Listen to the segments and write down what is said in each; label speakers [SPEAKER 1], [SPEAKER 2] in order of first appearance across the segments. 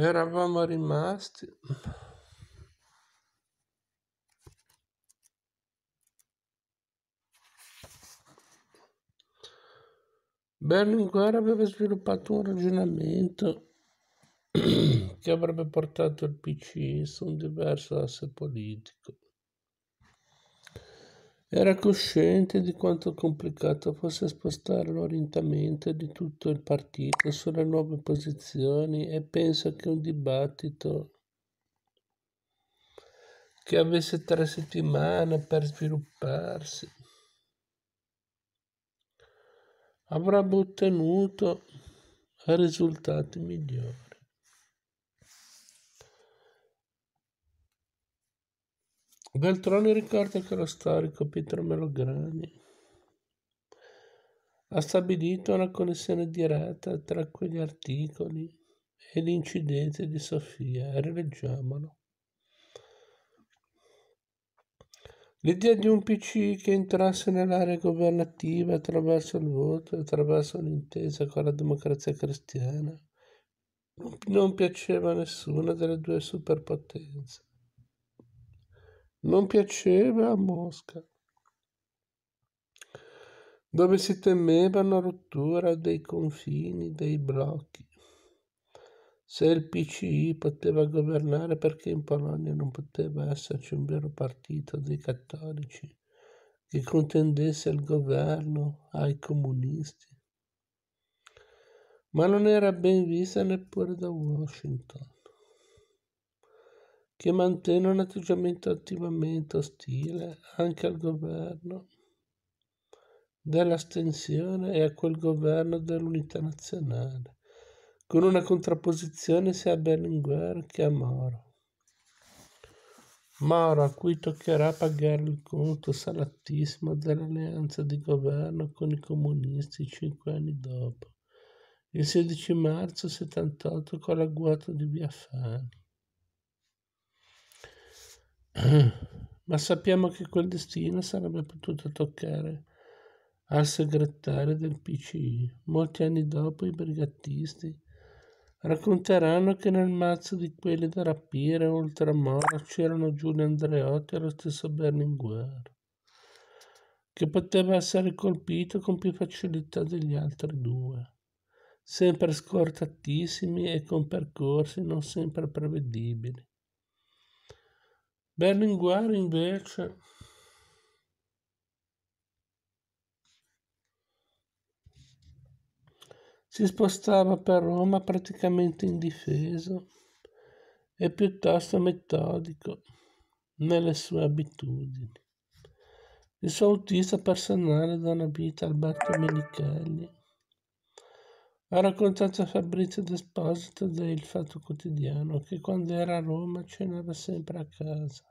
[SPEAKER 1] eravamo rimasti Berlinguer aveva sviluppato un ragionamento che avrebbe portato il PC su un diverso asse politico. Era cosciente di quanto complicato fosse spostare l'orientamento di tutto il partito sulle nuove posizioni e pensa che un dibattito che avesse tre settimane per svilupparsi avrebbe ottenuto risultati migliori. Beltroni ricorda che lo storico Pietro Melograni ha stabilito una connessione diretta tra quegli articoli e l'incidente di Sofia. Rileggiamolo. L'idea di un PC che entrasse nell'area governativa attraverso il voto, attraverso l'intesa con la democrazia cristiana, non piaceva a nessuna delle due superpotenze non piaceva a Mosca, dove si temeva una rottura dei confini, dei blocchi. Se il PCI poteva governare perché in Polonia non poteva esserci un vero partito dei cattolici che contendesse il governo ai comunisti. Ma non era ben vista neppure da Washington che mantiene un atteggiamento attivamente ostile anche al governo dell'astensione e a quel governo dell'unità nazionale, con una contrapposizione sia a Berlinguer che a Moro. Moro a cui toccherà pagare il conto salatissimo dell'alleanza di governo con i comunisti cinque anni dopo, il 16 marzo 78 con l'agguato di Via Fani ma sappiamo che quel destino sarebbe potuto toccare al segretario del PCI. Molti anni dopo i brigattisti racconteranno che nel mazzo di quelli da rapire oltremora c'erano Giulio Andreotti e lo stesso Berlinguer, che poteva essere colpito con più facilità degli altri due, sempre scortatissimi e con percorsi non sempre prevedibili Berlinguer invece si spostava per Roma praticamente indifeso e piuttosto metodico nelle sue abitudini. Il suo autista personale donna vita Alberto Menichelli ha raccontato a Fabrizio Desposito del Fatto Quotidiano che quando era a Roma cenava sempre a casa.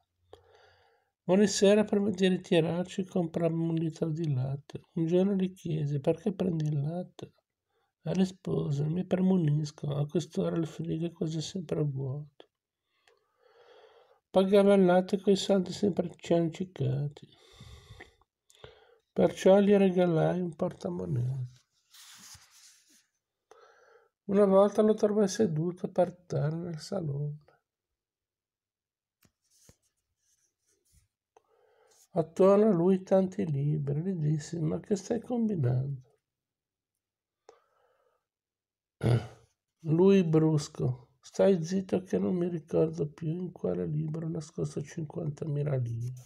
[SPEAKER 1] Ogni sera prima di ritirarci comprammo un litro di latte. Un giorno gli chiese perché prendi il latte? E rispose mi premonisco, a quest'ora il frigo è quasi sempre vuoto. Pagava il latte con i soldi sempre ciancicati. Perciò gli regalai un portamonete. Una volta lo trovai seduto a per terra nel salone. Attorno a lui tanti libri, gli disse, ma che stai combinando? Lui brusco, stai zitto che non mi ricordo più in quale libro ho nascosto 50.000 lire.